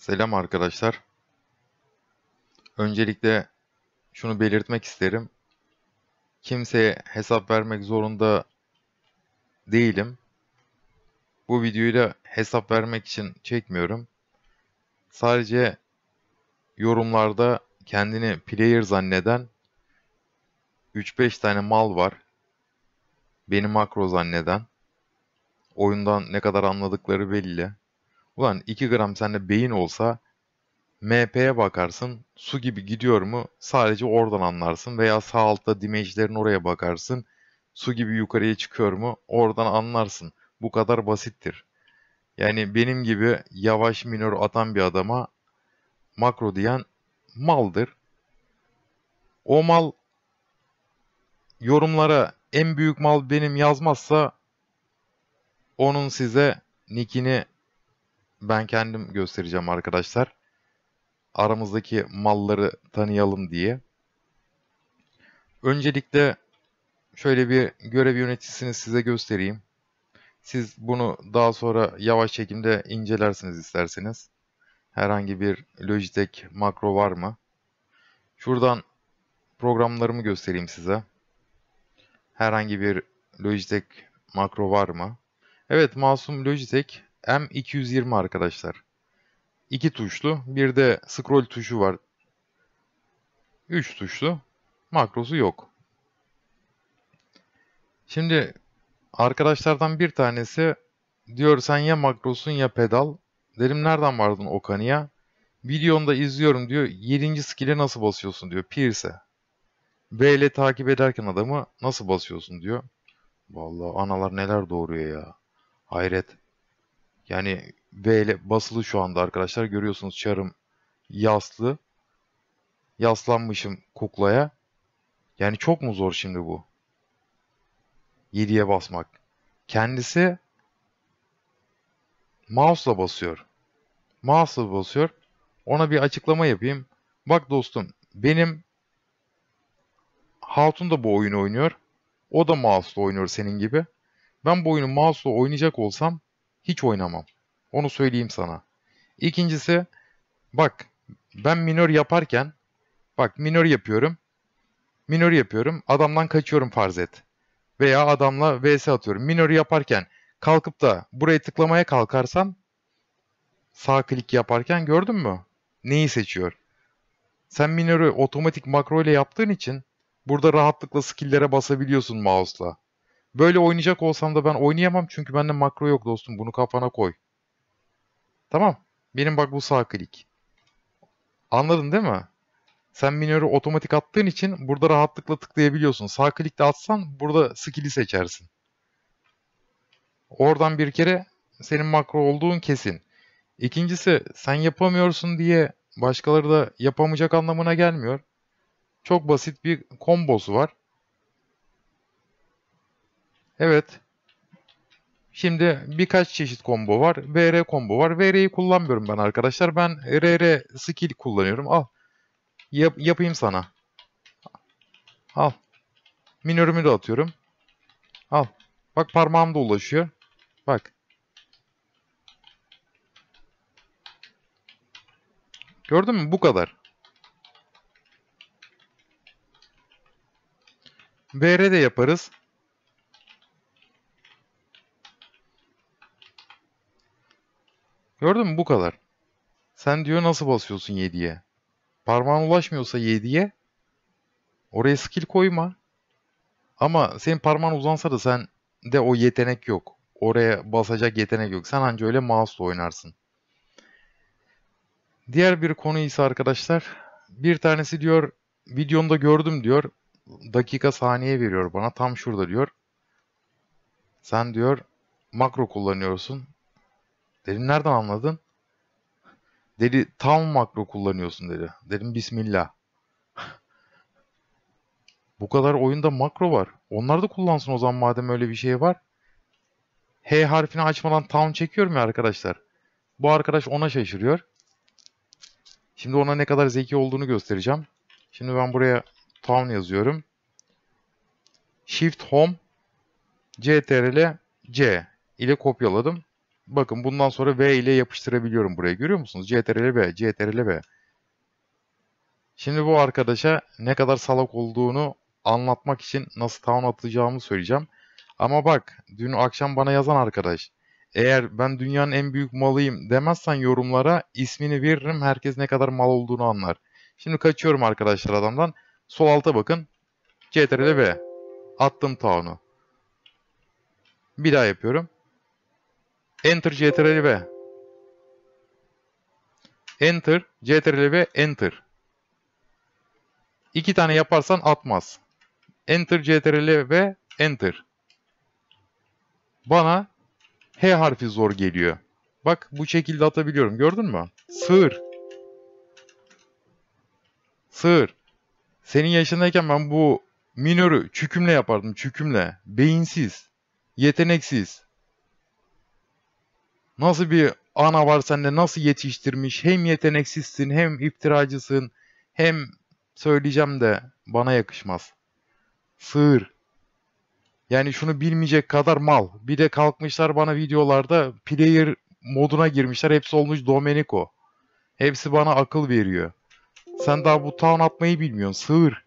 Selam arkadaşlar. Öncelikle şunu belirtmek isterim. Kimseye hesap vermek zorunda değilim. Bu videoyu da hesap vermek için çekmiyorum. Sadece yorumlarda kendini player zanneden 3-5 tane mal var. Beni makro zanneden. Oyundan ne kadar anladıkları belli Ulan 2 gram sende beyin olsa MP'ye bakarsın su gibi gidiyor mu sadece oradan anlarsın veya sağ altta dimençlerin oraya bakarsın su gibi yukarıya çıkıyor mu oradan anlarsın. Bu kadar basittir. Yani benim gibi yavaş minör atan bir adama makro diyen maldır. O mal yorumlara en büyük mal benim yazmazsa onun size nickini ben kendim göstereceğim arkadaşlar. Aramızdaki malları tanıyalım diye. Öncelikle şöyle bir görev yöneticisini size göstereyim. Siz bunu daha sonra yavaş çekimde incelersiniz isterseniz. Herhangi bir Logitech makro var mı? Şuradan programlarımı göstereyim size. Herhangi bir Logitech makro var mı? Evet masum Logitech M220 arkadaşlar. İki tuşlu. Bir de scroll tuşu var. Üç tuşlu. Makrosu yok. Şimdi arkadaşlardan bir tanesi diyor sen ya makrosun ya pedal. Dedim nereden vardın Okan'ya? da izliyorum diyor. 7. skill'e nasıl basıyorsun diyor. Pierce'e. B ile takip ederken adamı nasıl basıyorsun diyor. Vallahi analar neler doğuruyor ya. Hayret. Yani V ile basılı şu anda arkadaşlar. Görüyorsunuz çarım yaslı. Yaslanmışım kuklaya. Yani çok mu zor şimdi bu? 7'ye basmak. Kendisi mouse'la basıyor. Mouse'la basıyor. Ona bir açıklama yapayım. Bak dostum benim Hatun da bu oyunu oynuyor. O da mouse'la oynuyor senin gibi. Ben bu oyunu mouse'la oynayacak olsam hiç oynamam. Onu söyleyeyim sana. İkincisi bak ben minör yaparken bak minör yapıyorum. Minör yapıyorum. Adamdan kaçıyorum farz et. Veya adamla vs atıyorum. Minör yaparken kalkıp da buraya tıklamaya kalkarsam sağ klik yaparken gördün mü? Neyi seçiyor? Sen minörü otomatik makro ile yaptığın için burada rahatlıkla skill'lere basabiliyorsun mouse'la. Böyle oynayacak olsam da ben oynayamam çünkü bende makro yok dostum. Bunu kafana koy. Tamam. Benim bak bu sağ klik. Anladın değil mi? Sen minörü otomatik attığın için burada rahatlıkla tıklayabiliyorsun. Sağ klikle atsan burada skill'i seçersin. Oradan bir kere senin makro olduğun kesin. İkincisi sen yapamıyorsun diye başkaları da yapamayacak anlamına gelmiyor. Çok basit bir kombosu var. Evet. Şimdi birkaç çeşit combo var. VR combo var. VR'yi kullanmıyorum ben arkadaşlar. Ben RR skill kullanıyorum. Al. Yap, yapayım sana. Al. Minörümü de atıyorum. Al. Bak parmağım da ulaşıyor. Bak. Gördün mü? Bu kadar. BR de yaparız. Gördün mü bu kadar. Sen diyor nasıl basıyorsun 7'ye? Parmağın ulaşmıyorsa 7'ye oraya skill koyma. Ama senin parmağın uzansa da sen de o yetenek yok. Oraya basacak yetenek yok. Sen anca öyle mouse'la oynarsın. Diğer bir konu ise arkadaşlar bir tanesi diyor videomda gördüm diyor. Dakika saniye veriyor bana tam şurada diyor. Sen diyor makro kullanıyorsun. Dedim nereden anladın? Dedi tam makro kullanıyorsun dedi. Dedim bismillah. Bu kadar oyunda makro var. Onlar da kullansın o zaman madem öyle bir şey var. H harfini açmadan town çekiyorum ya arkadaşlar. Bu arkadaş ona şaşırıyor. Şimdi ona ne kadar zeki olduğunu göstereceğim. Şimdi ben buraya town yazıyorum. Shift home CTRL C ile kopyaladım. Bakın bundan sonra V ile yapıştırabiliyorum buraya. Görüyor musunuz? CTRL V, CTRL V. Şimdi bu arkadaşa ne kadar salak olduğunu anlatmak için nasıl town atacağımı söyleyeceğim. Ama bak dün akşam bana yazan arkadaş. Eğer ben dünyanın en büyük malıyım demezsen yorumlara ismini veririm. Herkes ne kadar mal olduğunu anlar. Şimdi kaçıyorum arkadaşlar adamdan. Sol alta bakın. CTRL V. Attım town'u. Bir daha yapıyorum. Enter Ctrl V. Enter Ctrl V Enter. İki tane yaparsan atmaz. Enter Ctrl V Enter. Bana H harfi zor geliyor. Bak bu şekilde atabiliyorum. Gördün mü? Sığır. Sığır. Senin yaşındayken ben bu minörü çükümle yapardım. Çükümle. Beyinsiz. Yeteneksiz. Nasıl bir ana var sende nasıl yetiştirmiş hem yeteneksizsin hem iftiracısın hem söyleyeceğim de bana yakışmaz. Sığır. Yani şunu bilmeyecek kadar mal. Bir de kalkmışlar bana videolarda player moduna girmişler. Hepsi olmuş Domenico. Hepsi bana akıl veriyor. Sen daha bu town atmayı bilmiyorsun. Sığır.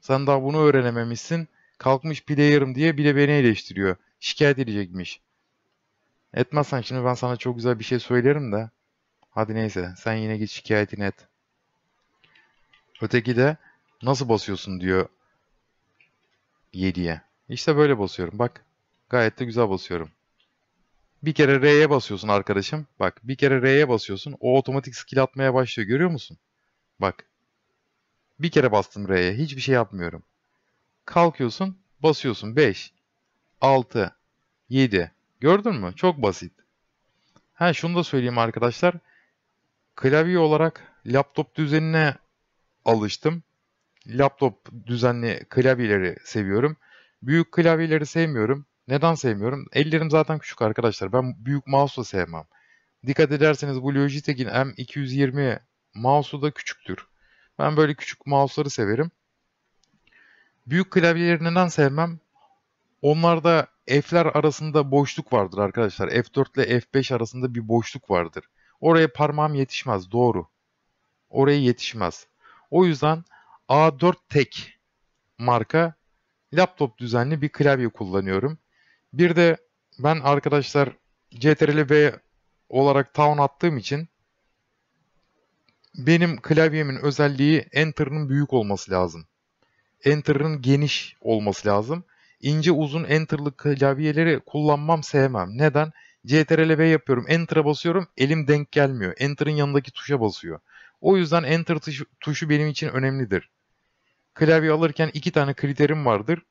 Sen daha bunu öğrenememişsin. Kalkmış player'ım diye bir de beni eleştiriyor. Şikayet edecekmiş. Etmezsen şimdi ben sana çok güzel bir şey söylerim de. Hadi neyse sen yine git şikayetini et. Öteki de nasıl basıyorsun diyor 7'ye. İşte böyle basıyorum bak. Gayet de güzel basıyorum. Bir kere R'ye basıyorsun arkadaşım. Bak bir kere R'ye basıyorsun. O otomatik skill atmaya başlıyor görüyor musun? Bak. Bir kere bastım R'ye. Hiçbir şey yapmıyorum. Kalkıyorsun basıyorsun 5, 6, 7, Gördün mü? Çok basit. Ha şunu da söyleyeyim arkadaşlar. Klavye olarak laptop düzenine alıştım. Laptop düzenli klavyeleri seviyorum. Büyük klavyeleri sevmiyorum. Neden sevmiyorum? Ellerim zaten küçük arkadaşlar. Ben büyük mouse'u sevmem. Dikkat ederseniz bu Logitech'in M220 mouse'u da küçüktür. Ben böyle küçük mouse'ları severim. Büyük klavyeleri neden sevmem? Onlarda F'ler arasında boşluk vardır arkadaşlar. F4 ile F5 arasında bir boşluk vardır. Oraya parmağım yetişmez doğru. Oraya yetişmez. O yüzden A4 tek marka laptop düzenli bir klavye kullanıyorum. Bir de ben arkadaşlar CTRL V olarak town attığım için benim klavyemin özelliği enter'ın büyük olması lazım. Enter'ın geniş olması lazım ince uzun enter'lı klavyeleri kullanmam sevmem. Neden? CTRL V yapıyorum. Enter'a basıyorum. Elim denk gelmiyor. Enter'ın yanındaki tuşa basıyor. O yüzden Enter tuşu, tuşu benim için önemlidir. Klavye alırken iki tane kriterim vardır.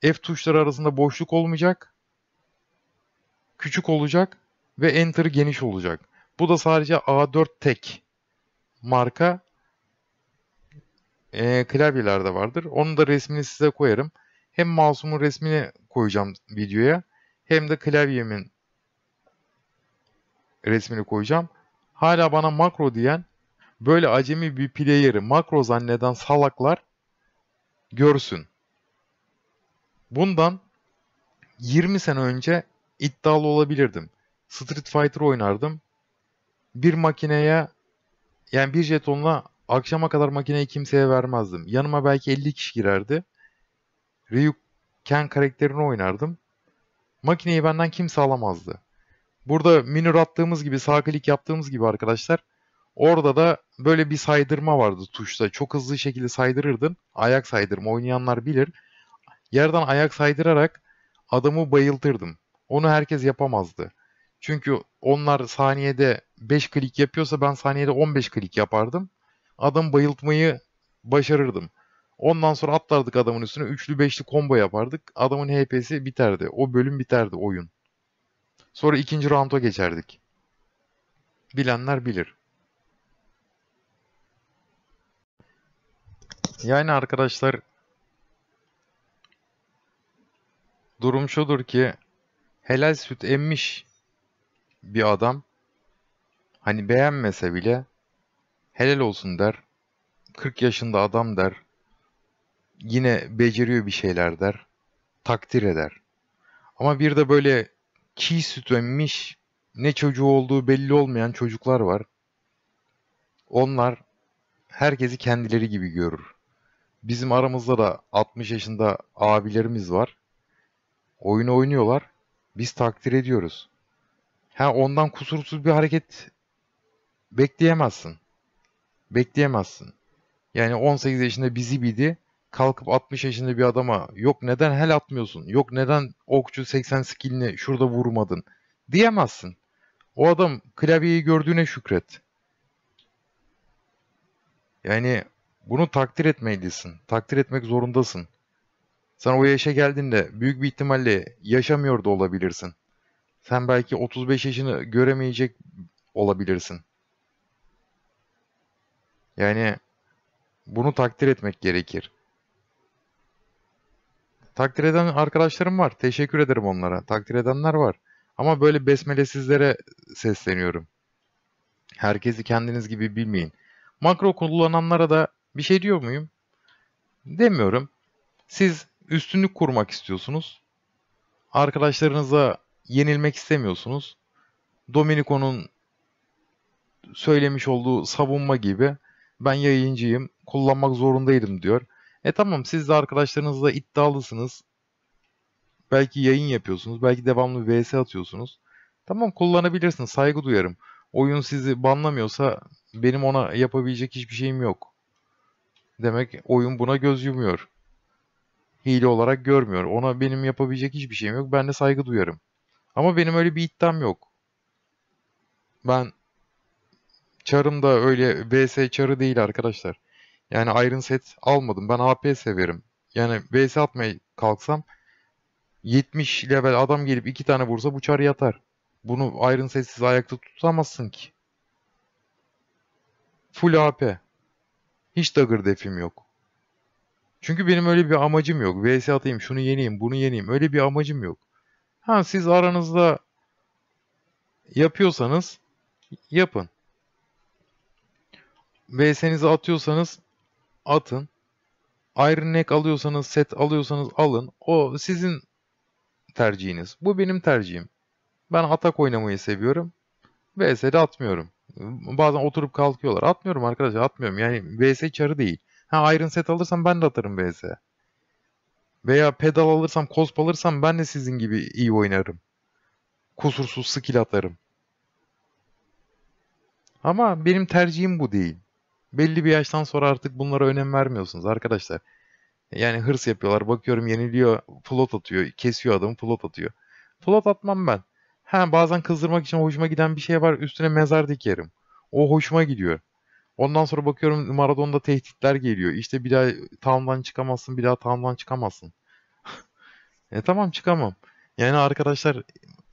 F tuşları arasında boşluk olmayacak. Küçük olacak. Ve Enter geniş olacak. Bu da sadece A4 tek marka e, klavyelerde vardır. Onun da resmini size koyarım hem mouse'umun resmini koyacağım videoya hem de klavyemin resmini koyacağım. Hala bana makro diyen böyle acemi bir player'ı makro zanneden salaklar görsün. Bundan 20 sene önce iddialı olabilirdim. Street Fighter oynardım. Bir makineye yani bir jetonla akşama kadar makineyi kimseye vermezdim. Yanıma belki 50 kişi girerdi. Ryuk Ken karakterini oynardım. Makineyi benden kimse alamazdı. Burada minor attığımız gibi sağ klik yaptığımız gibi arkadaşlar orada da böyle bir saydırma vardı tuşta. Çok hızlı şekilde saydırırdın. Ayak saydırma oynayanlar bilir. Yerden ayak saydırarak adamı bayıltırdım. Onu herkes yapamazdı. Çünkü onlar saniyede 5 klik yapıyorsa ben saniyede 15 klik yapardım. Adam bayıltmayı başarırdım. Ondan sonra atlardık adamın üstüne. Üçlü beşli combo yapardık. Adamın HP'si biterdi. O bölüm biterdi oyun. Sonra ikinci rounda geçerdik. Bilenler bilir. Yani arkadaşlar durum şudur ki helal süt emmiş bir adam hani beğenmese bile helal olsun der. 40 yaşında adam der yine beceriyor bir şeyler der. Takdir eder. Ama bir de böyle çiğ süt emmiş ne çocuğu olduğu belli olmayan çocuklar var. Onlar herkesi kendileri gibi görür. Bizim aramızda da 60 yaşında abilerimiz var. Oyunu oynuyorlar. Biz takdir ediyoruz. Ha ondan kusursuz bir hareket bekleyemezsin. Bekleyemezsin. Yani 18 yaşında bizi bidi kalkıp 60 yaşında bir adama yok neden hel atmıyorsun, yok neden okçu 80 skillini şurada vurmadın diyemezsin. O adam klavyeyi gördüğüne şükret. Yani bunu takdir etmelisin. Takdir etmek zorundasın. Sen o yaşa geldiğinde büyük bir ihtimalle yaşamıyor da olabilirsin. Sen belki 35 yaşını göremeyecek olabilirsin. Yani bunu takdir etmek gerekir. Takdir eden arkadaşlarım var. Teşekkür ederim onlara. Takdir edenler var. Ama böyle besmelesizlere sesleniyorum. Herkesi kendiniz gibi bilmeyin. Makro kullananlara da bir şey diyor muyum? Demiyorum. Siz üstünlük kurmak istiyorsunuz. Arkadaşlarınıza yenilmek istemiyorsunuz. Dominico'nun söylemiş olduğu savunma gibi ben yayıncıyım, kullanmak zorundaydım diyor. E tamam siz de arkadaşlarınızla iddialısınız. Belki yayın yapıyorsunuz. Belki devamlı VS atıyorsunuz. Tamam kullanabilirsiniz. Saygı duyarım. Oyun sizi banlamıyorsa benim ona yapabilecek hiçbir şeyim yok. Demek oyun buna göz yumuyor. Hile olarak görmüyor. Ona benim yapabilecek hiçbir şeyim yok. Ben de saygı duyarım. Ama benim öyle bir iddiam yok. Ben çarım da öyle VS çarı değil arkadaşlar. Yani Iron Set almadım. Ben AP severim. Yani VS atmaya kalksam 70 level adam gelip iki tane vursa bu yatar. Bunu Iron Set'siz ayakta tutamazsın ki. Full AP. Hiç dagger defim yok. Çünkü benim öyle bir amacım yok. VS atayım, şunu yeneyim, bunu yeneyim. Öyle bir amacım yok. Ha siz aranızda yapıyorsanız yapın. VS'nizi atıyorsanız atın. Iron Neck alıyorsanız, set alıyorsanız alın. O sizin tercihiniz. Bu benim tercihim. Ben atak oynamayı seviyorum. VS'de atmıyorum. Bazen oturup kalkıyorlar. Atmıyorum arkadaşlar atmıyorum. Yani VS çarı değil. Ha Iron Set alırsam ben de atarım VS. Veya pedal alırsam, kosp alırsam ben de sizin gibi iyi oynarım. Kusursuz skill atarım. Ama benim tercihim bu değil belli bir yaştan sonra artık bunlara önem vermiyorsunuz arkadaşlar. Yani hırs yapıyorlar. Bakıyorum yeniliyor. Flot atıyor. Kesiyor adamı. Flot atıyor. Flot atmam ben. Ha bazen kızdırmak için hoşuma giden bir şey var. Üstüne mezar dikerim. O hoşuma gidiyor. Ondan sonra bakıyorum Maradon'da tehditler geliyor. İşte bir daha tamdan çıkamazsın. Bir daha tamdan çıkamazsın. e tamam çıkamam. Yani arkadaşlar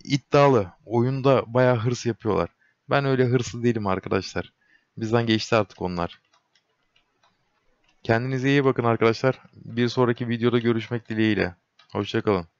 iddialı. Oyunda bayağı hırs yapıyorlar. Ben öyle hırslı değilim arkadaşlar. Bizden geçti artık onlar. Kendinize iyi bakın arkadaşlar. Bir sonraki videoda görüşmek dileğiyle. Hoşçakalın.